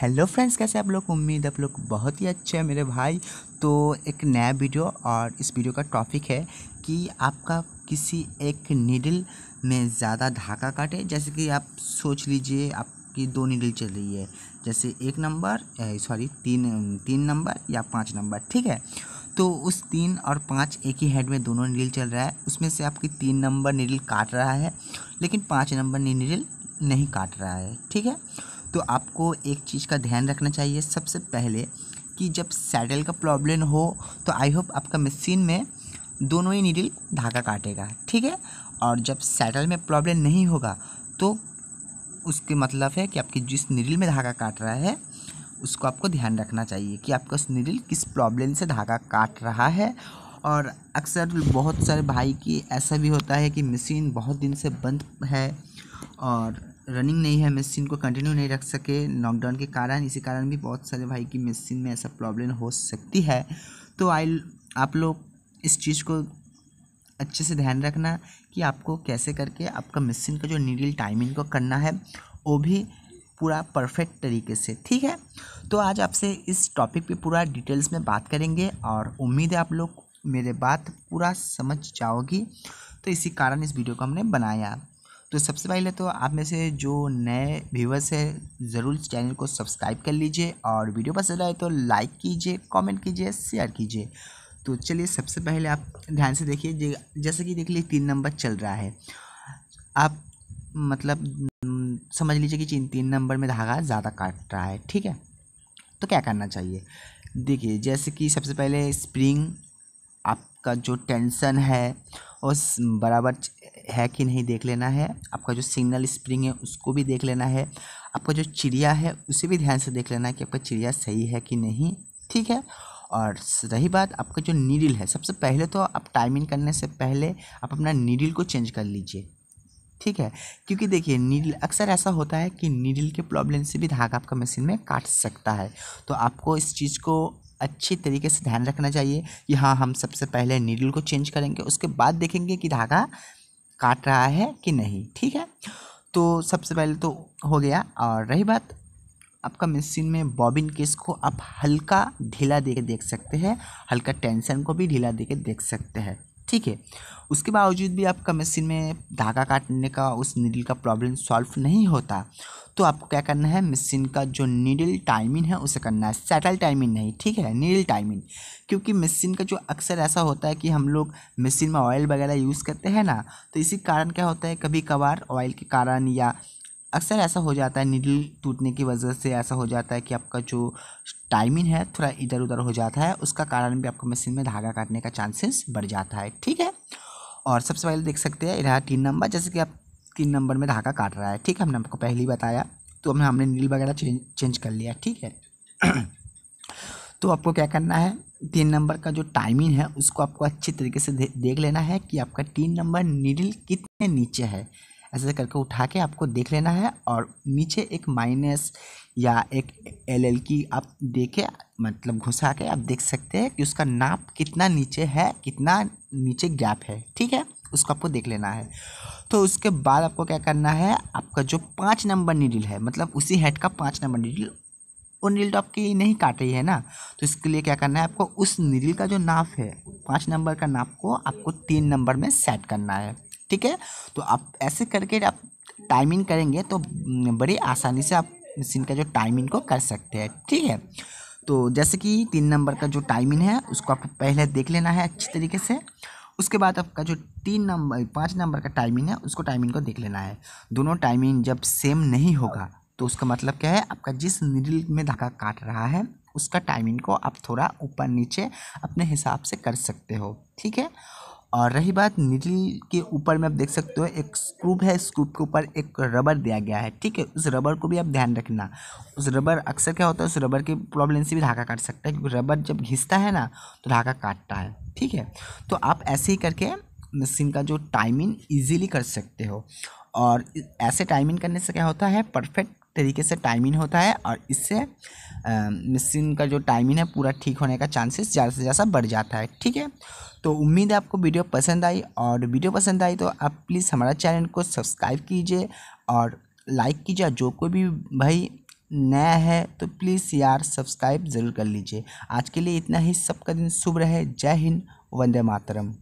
hello friends कैसे आप लोग उम्मीद आप लोग बहुत ही अच्छे हैं मेरे भाई तो एक नया वीडियो और इस वीडियो का टॉपिक है कि आपका किसी एक नीडल में ज़्यादा धागा काटे जैसे कि आप सोच लीजिए आपकी दो नीडल चल रही है जैसे एक नंबर सॉरी तीन तीन नंबर या पाँच नंबर ठीक है तो उस तीन और पाँच एक ही हेड में दोनों नीडल चल रहा है उसमें से आपकी तीन नंबर नीडल काट रहा है लेकिन पाँच नंबर नीडल नहीं काट रहा है ठीक है तो आपको एक चीज़ का ध्यान रखना चाहिए सबसे पहले कि जब सैडल का प्रॉब्लम हो तो आई होप आपका मशीन में दोनों ही नीडल धागा काटेगा ठीक है और जब सैडल में प्रॉब्लम नहीं होगा तो उसके मतलब है कि आपकी जिस नीडल में धागा काट रहा है उसको आपको ध्यान रखना चाहिए कि आपका उस नीडल किस प्रॉब्लम से धागा काट रहा है और अक्सर बहुत सारे भाई की ऐसा भी होता है कि मशीन बहुत दिन से बंद है और रनिंग नहीं है मशीन को कंटिन्यू नहीं रख सके लॉकडाउन के कारण इसी कारण भी बहुत सारे भाई की मशीन में ऐसा प्रॉब्लम हो सकती है तो आई आप लोग इस चीज़ को अच्छे से ध्यान रखना कि आपको कैसे करके आपका मशीन का जो नीडल टाइमिंग को करना है वो भी पूरा परफेक्ट तरीके से ठीक है तो आज आपसे इस टॉपिक पे पूरा डिटेल्स में बात करेंगे और उम्मीद है आप लोग मेरे बात पूरा समझ जाओगी तो इसी कारण इस वीडियो को हमने बनाया तो सबसे पहले तो आप में से जो नए व्यूवर्स है ज़रूर चैनल को सब्सक्राइब कर लीजिए और वीडियो पसंद आए तो लाइक कीजिए कमेंट कीजिए शेयर कीजिए तो चलिए सबसे पहले आप ध्यान से देखिए जैसे कि देख लीजिए तीन नंबर चल रहा है आप मतलब हम्म, समझ लीजिए कि तीन तीन नंबर में धागा ज़्यादा काट रहा है ठीक है तो क्या करना चाहिए देखिए जैसे कि सबसे पहले स्प्रिंग आपका जो टेंशन है और बराबर है कि नहीं देख लेना है आपका जो सिग्नल स्प्रिंग है उसको भी देख लेना है आपका जो चिड़िया है उसे भी ध्यान से देख लेना है कि आपका चिड़िया सही है कि नहीं ठीक है और रही बात आपका जो नीडल है सबसे पहले तो आप टाइमिंग करने से पहले आप अपना नीडल को चेंज कर लीजिए ठीक है क्योंकि देखिए नीडल अक्सर ऐसा होता है कि नीडल के प्रॉब्लम से भी धागा आपका मशीन में काट सकता है तो आपको इस चीज़ को अच्छी तरीके से ध्यान रखना चाहिए कि हाँ हम सबसे पहले नीडल को चेंज करेंगे उसके बाद देखेंगे कि धागा काट रहा है कि नहीं ठीक है तो सबसे पहले तो हो गया और रही बात आपका मशीन में बॉबिन केस को आप हल्का ढीला दे के देख सकते हैं हल्का टेंशन को भी ढीला दे के देख सकते हैं ठीक है उसके बावजूद भी आपका मशीन में धागा काटने का उस नीडल का प्रॉब्लम सॉल्व नहीं होता तो आपको क्या करना है मशीन का जो नीडल टाइमिंग है उसे करना है सेटल टाइमिंग नहीं ठीक है नीडल टाइमिंग क्योंकि मशीन का जो अक्सर ऐसा होता है कि हम लोग मशीन में ऑयल वगैरह यूज़ करते हैं ना तो इसी कारण क्या होता है कभी कभार ऑयल के कारण या अक्सर ऐसा हो जाता है नीडल टूटने की वजह से ऐसा हो जाता है कि आपका जो टाइमिंग है थोड़ा इधर उधर हो जाता है उसका कारण भी आपको मशीन में धागा काटने का चांसेस बढ़ जाता है ठीक है और सबसे पहले देख सकते हैं रहा तीन नंबर जैसे कि आप तीन नंबर में धागा काट रहा है ठीक है हमने आपको पहले ही बताया तो हमने हमने नील वगैरह चेंज चेंज कर लिया ठीक है तो आपको क्या करना है तीन नंबर का जो टाइमिंग है उसको आपको अच्छी तरीके से दे, देख लेना है कि आपका तीन नंबर नीडल कितने नीचे है ऐसे करके उठा के आपको देख लेना है और नीचे एक माइनस या एक एल एल की आप देखे मतलब घुसा के आप देख सकते हैं कि उसका नाप कितना नीचे है कितना नीचे गैप है ठीक है उसको आपको देख लेना है तो उसके बाद आपको क्या करना है आपका जो पाँच नंबर निडिल है मतलब उसी हेड का पाँच नंबर निडिल वो नीडिल तो आपकी नहीं काट रही है ना तो इसके लिए क्या करना है आपको उस निडिल का जो नाप है पाँच नंबर का नाप को आपको तीन नंबर में सेट करना है ठीक है तो आप ऐसे करके आप टाइमिंग करेंगे तो हम्म, बड़ी आसानी से आप मशीन का जो टाइमिंग को कर सकते हैं ठीक है तो जैसे कि तीन नंबर का जो टाइमिंग है उसको आपको पहले देख लेना है अच्छी तरीके से उसके बाद आपका जो तीन नंबर पाँच नंबर का टाइमिंग है उसको टाइमिंग को देख लेना है दोनों टाइमिंग जब सेम नहीं होगा तो उसका मतलब क्या है आपका जिस निडिल में धागा काट रहा है उसका टाइमिंग को आप थोड़ा ऊपर नीचे अपने हिसाब से कर सकते हो ठीक है और रही बात नीडल के ऊपर में आप देख सकते हो एक स्क्रूप है स्क्रूप के ऊपर एक रबर दिया गया है ठीक है उस रबर को भी आप ध्यान रखना उस रबर अक्सर क्या होता है उस रबर की प्रॉब्लम से भी धागा काट सकता है क्योंकि रबर जब घिसता है ना तो धागा काटता है ठीक है तो आप ऐसे ही करके मशीन का जो टाइमिंग ईजिली कर सकते हो और ऐसे टाइमिंग करने से क्या होता है परफेक्ट तरीके से टाइमिंग होता है और इससे मशीन का जो टाइमिंग है पूरा ठीक होने का चांसेस ज़्यादा से ज़्यादा बढ़ जाता है ठीक है तो उम्मीद है आपको वीडियो पसंद आई और वीडियो पसंद आई तो आप प्लीज़ हमारा चैनल को सब्सक्राइब कीजिए और लाइक कीजिए जो कोई भी भाई नया है तो प्लीज़ यार सब्सक्राइब ज़रूर कर लीजिए आज के लिए इतना ही सबका दिन शुभ रहे जय हिंद वंदे मातरम